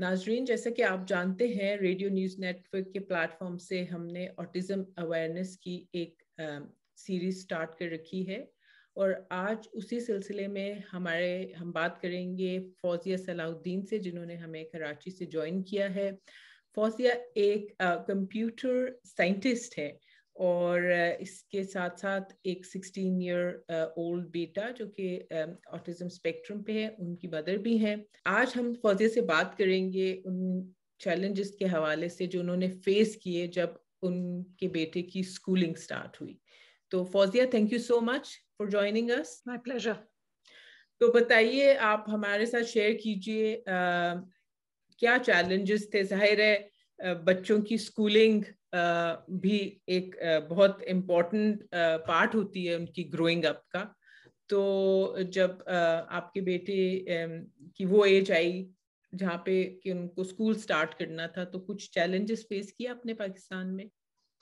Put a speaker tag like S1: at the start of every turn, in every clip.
S1: नाजरीन जैसे कि आप जानते हैं रेडियो न्यूज़ नेटवर्क के प्लेटफॉर्म से हमने ऑटिज़म अवेयरनेस की एक सीरीज स्टार्ट कर रखी है और आज उसी सिलसिले में हमारे हम बात करेंगे फौजिया सलाउद्दीन से जिन्होंने हमें कराची से ज्वाइन किया है फौजिया एक कंप्यूटर साइंटिस्ट है और इसके साथ साथ एक 16 ईयर ओल्ड बेटा जो कि ऑटिज्म स्पेक्ट्रम पे है उनकी मदर भी हैं आज हम फौजिया से बात करेंगे उन चैलेंजेस के हवाले से जो उन्होंने फेस किए जब उनके बेटे की स्कूलिंग स्टार्ट हुई तो Fauzia thank you so much for joining us my pleasure तो बताइए आप हमारे साथ शेयर कीजिए क्या चैलेंजेस थे जाहिर है बच्चों की स्कूलिंग भी एक बहुत इम्पोर्टेंट पार्ट होती है उनकी ग्रोइंग अप का तो जब आपके बेटे की वो एज आई जहाँ पे कि उनको स्कूल स्टार्ट करना था तो कुछ चैलेंजेस फेस किया आपने पाकिस्तान में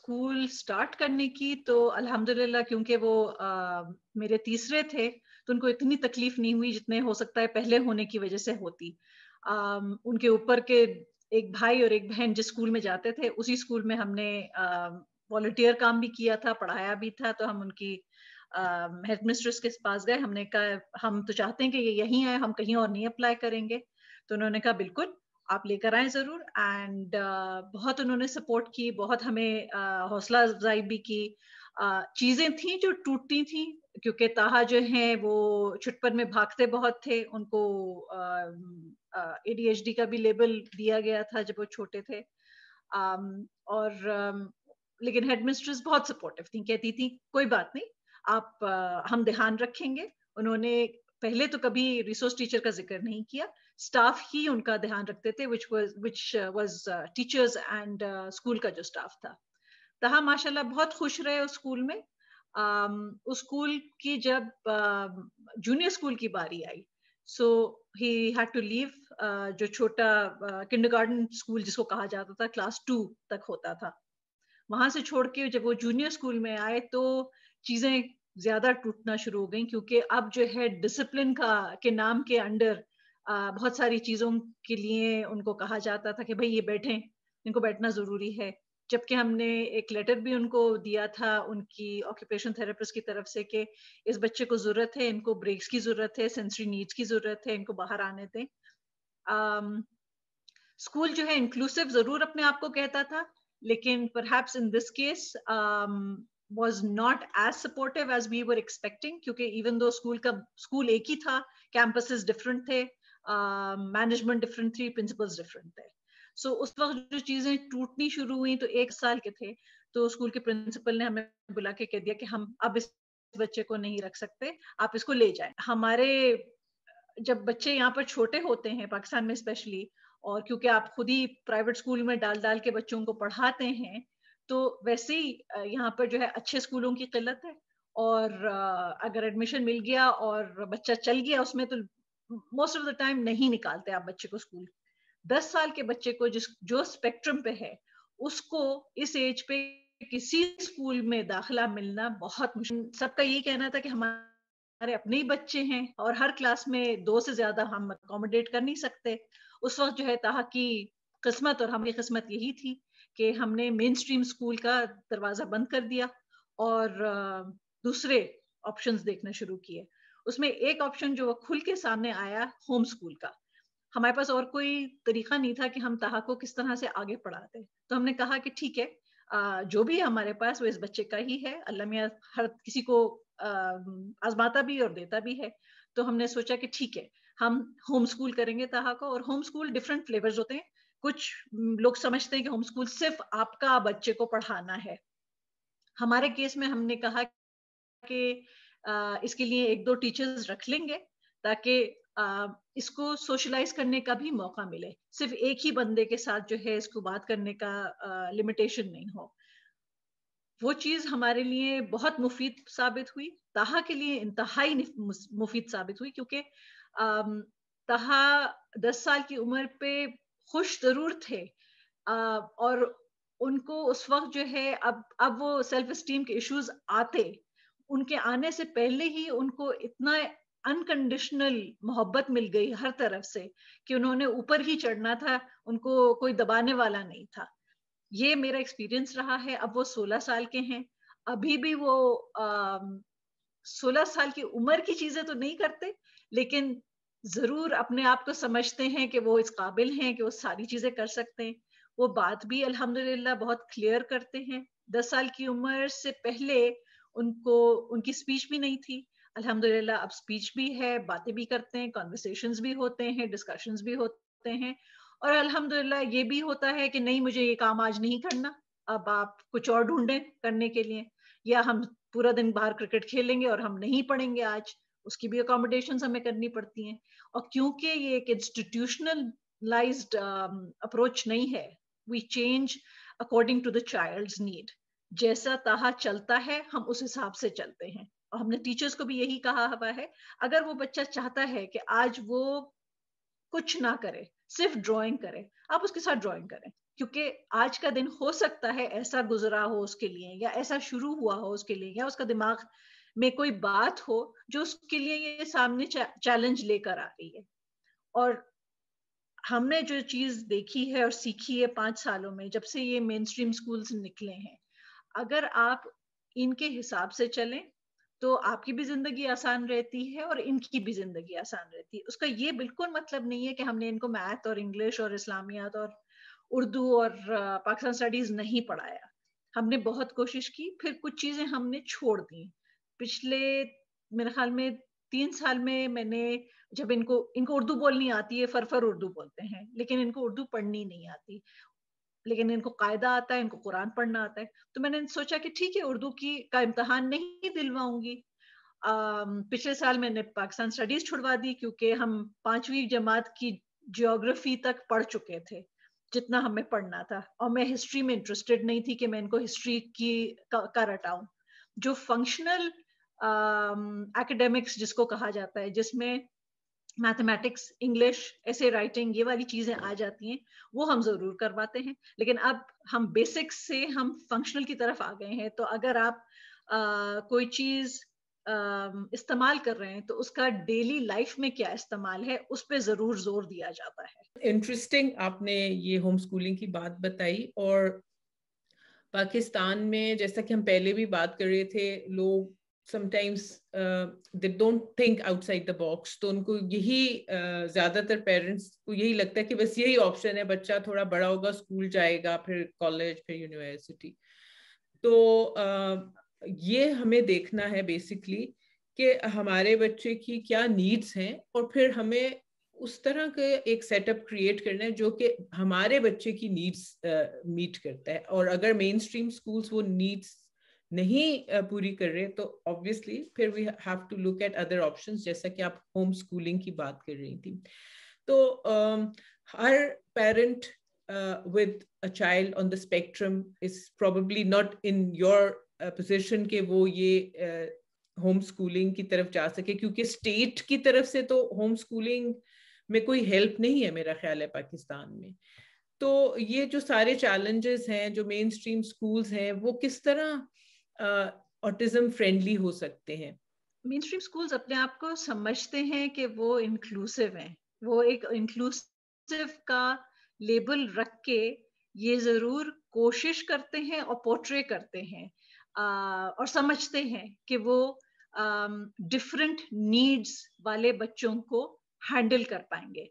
S2: स्कूल स्टार्ट करने की तो अल्हम्दुलिल्लाह क्योंकि वो आ, मेरे तीसरे थे तो उनको इतनी तकलीफ नहीं हुई जितने हो सकता है पहले होने की वजह से होती आ, उनके ऊपर के एक भाई और एक बहन जिस स्कूल में जाते थे उसी स्कूल में हमने वॉल्टियर काम भी किया था पढ़ाया भी था तो हम उनकी हेड मिस्ट्रेस के पास गए हमने कहा हम तो चाहते हैं कि ये यहीं आए हम कहीं और नहीं अप्लाई करेंगे तो उन्होंने कहा बिल्कुल आप लेकर आए ज़रूर एंड uh, बहुत उन्होंने सपोर्ट की बहुत हमें uh, हौसला अफजाई भी की uh, चीज़ें थी जो टूटती थी क्योंकि ताहा जो हैं वो छुटपन में भागते बहुत थे उनको ए डी का भी लेबल दिया गया था जब वो छोटे थे आम, और आम, लेकिन हेडमिस्ट्रेस बहुत सपोर्टिव थी कहती थी कोई बात नहीं आप आ, हम ध्यान रखेंगे उन्होंने पहले तो कभी रिसोर्स टीचर का जिक्र नहीं किया स्टाफ ही उनका ध्यान रखते थे which which was teachers and school का जो स्टाफ था तहा माशाल्लाह बहुत खुश रहे उस स्कूल में Um, उस स्कूल की जब जूनियर um, स्कूल की बारी आई so he had to leave जो छोटा गार्डन uh, स्कूल जिसको कहा जाता था क्लास टू तक होता था वहां से छोड़ के जब वो जूनियर स्कूल में आए तो चीजें ज्यादा टूटना शुरू हो गई क्योंकि अब जो है डिसिप्लिन का के नाम के अंडर uh, बहुत सारी चीजों के लिए उनको कहा जाता था कि भाई ये बैठें इनको बैठना जरूरी है जबकि हमने एक लेटर भी उनको दिया था उनकी ऑक्यूपेशन थेरेपिस्ट की तरफ से कि इस बच्चे को ज़रूरत है इनको ब्रेक्स की ज़रूरत है सेंसरी नीड्स की ज़रूरत है इनको बाहर आने दें स्कूल um, जो है इंक्लूसिव ज़रूर अपने आप को कहता था लेकिन perhaps in this case was not as supportive as we were expecting क्योंकि इवन दो स्कूल का स्कूल एक ही था campuses डिफरेंट थे मैनेजमेंट डिफरेंट थी प्रिंसिपल डिफरेंट थे सो उस वक्त जो चीजें टूटनी शुरू हुई तो एक साल के थे तो स्कूल के प्रिंसिपल ने हमें बुला के कह दिया कि हम अब इस बच्चे को नहीं रख सकते आप इसको ले जाए हमारे जब बच्चे यहाँ पर छोटे होते हैं पाकिस्तान में स्पेशली और क्योंकि आप खुद ही प्राइवेट स्कूल में डाल डाल के बच्चों को पढ़ाते हैं तो वैसे ही यहाँ पर जो है अच्छे स्कूलों की किल्लत है और अगर एडमिशन मिल गया और बच्चा चल गया उसमें तो मोस्ट ऑफ द टाइम नहीं निकालते आप बच्चे को स्कूल दस साल के बच्चे को जिस जो स्पेक्ट्रम पे है उसको इस एज पे किसी स्कूल में दाखिला मिलना बहुत मुश्किल सबका यही कहना था कि हमारे अपने ही बच्चे हैं और हर क्लास में दो से ज्यादा हम अकोमोडेट कर नहीं सकते उस वक्त जो है ताहा की किस्मत और हमारी किस्मत यही थी कि हमने मेन स्ट्रीम स्कूल का दरवाजा बंद कर दिया और दूसरे ऑप्शंस देखना शुरू किए उसमें एक ऑप्शन जो खुल के सामने आया होम स्कूल का हमारे पास और कोई तरीका नहीं था कि हम तहा को किस तरह से आगे पढ़ाते तो हमने कहा कि ठीक है जो भी है हमारे पास वो इस बच्चे का ही है अल्लाह मियाँ हर किसी को आजमाता भी और देता भी है तो हमने सोचा कि ठीक है हम होम स्कूल करेंगे तहा को और होम स्कूल डिफरेंट फ्लेवर्स होते हैं कुछ लोग समझते हैं कि होम स्कूल सिर्फ आपका बच्चे को पढ़ाना है हमारे केस में हमने कहा कि इसके लिए एक दो टीचर्स रख लेंगे ताकि इसको सोशलाइज करने का भी मौका मिले सिर्फ एक ही बंदे के साथ जो है इसको बात करने का लिमिटेशन नहीं हो वो चीज़ हमारे लिए बहुत मुफीद साबित हुई तहा के लिए इंतहाई मुफीद साबित हुई क्योंकि तहा दस साल की उम्र पे खुश जरूर थे और उनको उस वक्त जो है अब अब वो सेल्फ स्टीम के इश्यूज आते उनके आने से पहले ही उनको इतना अनकंडीशनल मोहब्बत मिल गई हर तरफ से कि उन्होंने ऊपर ही चढ़ना था उनको कोई दबाने वाला नहीं था ये मेरा एक्सपीरियंस रहा है अब वो सोलह साल के हैं अभी भी वो सोलह साल की उम्र की चीजें तो नहीं करते लेकिन जरूर अपने आप को समझते हैं कि वो इस काबिल हैं कि वो सारी चीजें कर सकते हैं वो बात भी अल्हम्दुलिल्लाह बहुत क्लियर करते हैं दस साल की उम्र से पहले उनको उनकी स्पीच भी नहीं थी अल्हम्दुलिल्लाह अब स्पीच भी है बातें भी करते हैं कॉन्वर्सेशन भी होते हैं डिस्कशंस भी होते हैं और अल्हम्दुलिल्लाह ये भी होता है कि नहीं मुझे ये काम आज नहीं करना अब आप कुछ और ढूंढें करने के लिए या हम पूरा दिन बाहर क्रिकेट खेलेंगे और हम नहीं पढ़ेंगे आज उसकी भी अकोमोडेशन हमें करनी पड़ती हैं और क्योंकि ये एक इंस्टीट्यूशनलाइज अप्रोच um, नहीं है we change according to the child need जैसा ताहा चलता है हम उस हिसाब से चलते हैं और हमने टीचर्स को भी यही कहा हुआ है अगर वो बच्चा चाहता है कि आज वो कुछ ना करे सिर्फ ड्राइंग करे आप उसके साथ ड्राइंग करें क्योंकि आज का दिन हो सकता है ऐसा गुजरा हो उसके लिए या ऐसा शुरू हुआ हो उसके लिए या उसका दिमाग में कोई बात हो जो उसके लिए ये सामने चैलेंज लेकर आ रही है और हमने जो चीज देखी है और सीखी है पांच सालों में जब से ये मेन स्ट्रीम स्कूल्स निकले हैं अगर आप इनके हिसाब से चलें तो आपकी भी जिंदगी आसान रहती है और इनकी भी जिंदगी आसान रहती है उसका ये बिल्कुल मतलब नहीं है कि हमने इनको मैथ और इंग्लिश और इस्लामियात और उर्दू और पाकिस्तान स्टडीज नहीं पढ़ाया हमने बहुत कोशिश की फिर कुछ चीजें हमने छोड़ दी पिछले मेरे ख्याल में तीन साल में मैंने जब इनको इनको उर्दू बोलनी आती है फरफर उर्दू बोलते हैं लेकिन इनको उर्दू पढ़नी नहीं आती लेकिन इनको कायदा आता है इनको कुरान पढ़ना आता है तो मैंने सोचा कि ठीक है उर्दू की का इम्तहान नहीं दिलवाऊंगी पिछले साल मैंने पाकिस्तान स्टडीज छुड़वा दी क्योंकि हम पांचवी जमात की जियोग्राफी तक पढ़ चुके थे जितना हमें पढ़ना था और मैं हिस्ट्री में इंटरेस्टेड नहीं थी कि मैं इनको हिस्ट्री की का, का रटाऊं जो फंक्शनल एकेडमिक्स जिसको कहा जाता है जिसमें मैथमेटिक्स इंग्लिश ऐसे राइटिंग ये वाली चीजें आ जाती हैं वो हम जरूर करवाते हैं लेकिन अब हम बेसिक्स से हम फंक्शनल की तरफ आ गए हैं तो अगर आप आ, कोई चीज इस्तेमाल कर रहे हैं तो उसका डेली लाइफ में क्या इस्तेमाल है उस पर जरूर जोर दिया जाता है
S1: इंटरेस्टिंग आपने ये होम स्कूलिंग की बात बताई और पाकिस्तान में जैसा कि हम पहले भी बात कर रहे थे लोग sometimes they don't think outside the box तो उनको यही uh, ज़्यादातर पेरेंट्स को यही लगता है कि बस यही ऑप्शन है बच्चा थोड़ा बड़ा होगा स्कूल जाएगा फिर कॉलेज फिर यूनिवर्सिटी तो uh, ये हमें देखना है बेसिकली कि हमारे बच्चे की क्या नीड्स हैं और फिर हमें उस तरह के एक सेटअप क्रिएट करना है जो कि हमारे बच्चे की नीड्स मीट uh, करता है और अगर मेन स्ट्रीम स्कूल्स वो नीड्स नहीं पूरी कर रहे तो ऑब्वियसली फिर we have to look at other options जैसा कि आप होम स्कूलिंग की बात कर रही थी तो हर parent with a child on the spectrum is probably not in your position के वो ये होम uh, स्कूलिंग की तरफ जा सके क्योंकि स्टेट की तरफ से तो होम स्कूलिंग में कोई हेल्प नहीं है मेरा ख्याल है पाकिस्तान में तो ये जो सारे चैलेंजेस हैं जो मेन स्ट्रीम स्कूल्स हैं वो किस तरह ऑटिज्म फ्रेंडली हो सकते हैं
S2: मेन स्ट्रीम स्कूल्स अपने आप को समझते हैं कि वो इंक्लूसिव हैं वो एक इंक्लूसिव का लेबल रख के ये जरूर कोशिश करते हैं और पोर्ट्रे करते हैं आ, और समझते हैं कि वो डिफरेंट नीड्स वाले बच्चों को हैंडल कर पाएंगे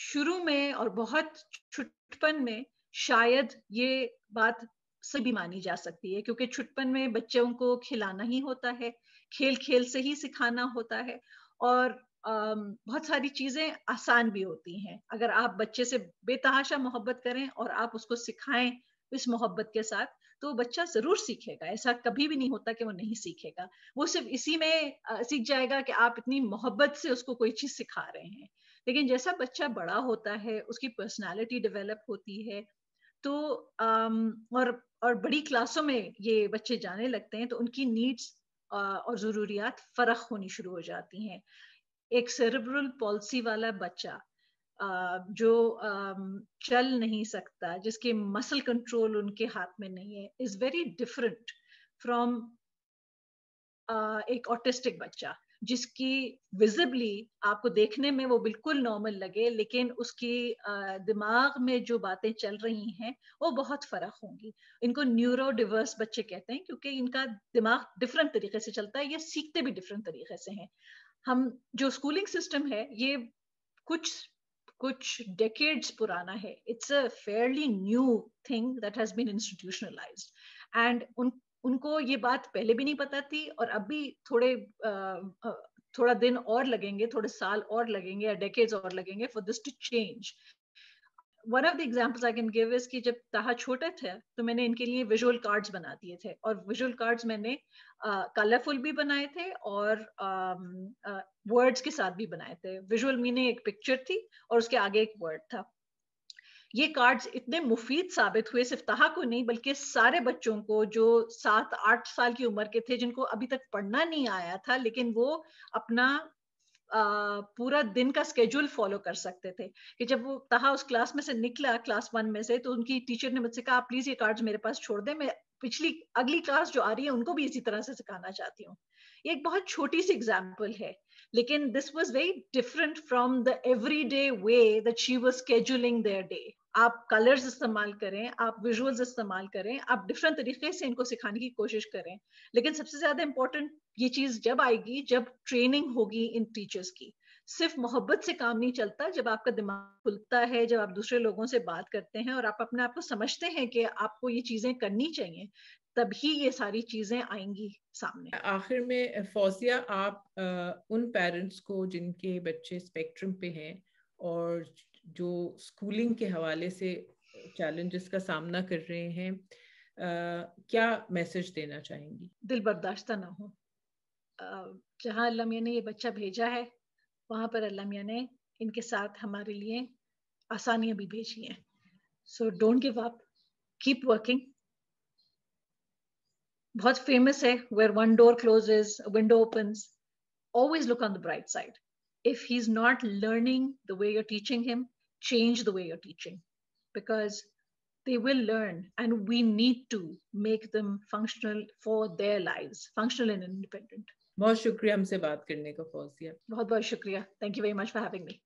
S2: शुरू में और बहुत छुटपन में शायद ये बात से भी मानी जा सकती है क्योंकि छुटपन में बच्चों को खिलाना ही होता है खेल खेल से ही सिखाना होता है और बहुत सारी चीजें आसान भी होती हैं अगर आप बच्चे से बेतहाशा मोहब्बत करें और आप उसको सिखाएं इस मोहब्बत के साथ तो बच्चा जरूर सीखेगा ऐसा कभी भी नहीं होता कि वो नहीं सीखेगा वो सिर्फ इसी में सीख जाएगा कि आप इतनी मोहब्बत से उसको कोई चीज सिखा रहे हैं लेकिन जैसा बच्चा बड़ा होता है उसकी पर्सनालिटी डेवलप होती है तो और और बड़ी क्लासों में ये बच्चे जाने लगते हैं तो उनकी नीड्स और ज़रूरियात फ़र्क होनी शुरू हो जाती हैं एक सेरेब्रल पॉलिसी वाला बच्चा जो चल नहीं सकता जिसके मसल कंट्रोल उनके हाथ में नहीं है इज़ वेरी डिफरेंट फ्रॉम एक ऑटिस्टिक बच्चा जिसकी विजिबली आपको देखने में वो बिल्कुल नॉर्मल लगे लेकिन उसकी दिमाग में जो बातें चल रही हैं वो बहुत फर्क होंगी इनको न्यूरो डिवर्स बच्चे कहते हैं क्योंकि इनका दिमाग डिफरेंट तरीके से चलता है ये सीखते भी डिफरेंट तरीके से हैं हम जो स्कूलिंग सिस्टम है ये कुछ कुछ डेकेड्स पुराना है it's a fairly new thing that has been institutionalised and उन उनको ये बात पहले भी नहीं पता थी और अब भी थोड़े थोड़ा दिन और लगेंगे थोड़े साल और लगेंगे या डेकेज और लगेंगे for this to change one of the examples I can give is कि जब ताहा छोटे थे तो मैंने इनके लिए विजुअल कार्ड्स बना दिए थे और विजुअल कार्ड्स मैंने कलरफुल uh, भी बनाए थे और वर्ड्स uh, uh, के साथ भी बनाए थे विजुअल मीनिंग एक पिक्चर थी और उसके आगे एक वर्ड था ये कार्ड्स इतने मुफीद साबित हुए सिर्फ तहा को नहीं बल्कि सारे बच्चों को जो सात आठ साल की उम्र के थे जिनको अभी तक पढ़ना नहीं आया था लेकिन वो अपना आ, पूरा दिन का स्केड्यूल फॉलो कर सकते थे कि जब वो तहा उस क्लास में से निकला क्लास वन में से तो उनकी टीचर ने मुझसे कहा प्लीज ये कार्ड्स मेरे पास छोड़ दे मैं पिछली अगली क्लास जो आ रही है उनको भी इसी तरह से सिखाना चाहती हूँ ये एक बहुत छोटी सी एग्जाम्पल है लेकिन this was very different from the everyday way they was scheduling their day आप कलर्स इस्तेमाल करें आप विजुअल्स इस्तेमाल करें आप डिफरेंट तरीके से इनको सिखाने की कोशिश करें लेकिन सबसे ज्यादा इम्पोर्टेंट ये चीज जब आएगी जब ट्रेनिंग होगी इन टीचर्स की सिर्फ मोहब्बत से काम नहीं चलता जब आपका दिमाग खुलता है जब आप दूसरे लोगों से बात करते हैं और आप अपने आप को समझते हैं कि आपको ये चीजें करनी चाहिए तभी ये सारी चीजें आएंगी सामने
S1: आखिर में फौजिया आप आ, उन पेरेंट्स को जिनके बच्चे स्पेक्ट्रम पे हैं और जो स्कूलिंग के हवाले से चैलेंजेस का सामना कर रहे हैं आ, क्या मैसेज देना चाहेंगी
S2: दिल बर्दाश्त ना हो जहाँ अल्लाह ने ये बच्चा भेजा है वहाँ पर अल्लाह ने इनके साथ हमारे लिए आसानियाँ भी भेजी हैं so don't give up keep working बहुत फेमस है where one door closes window open always look on the bright side if he is not learning the way you're teaching him change the way you're teaching because they will learn and we need to make them functional for their lives functional and independent
S1: बहुत शुक्रिया हमसे बात करने
S2: का फौजिया बहुत बहुत शुक्रिया thank you very much for having me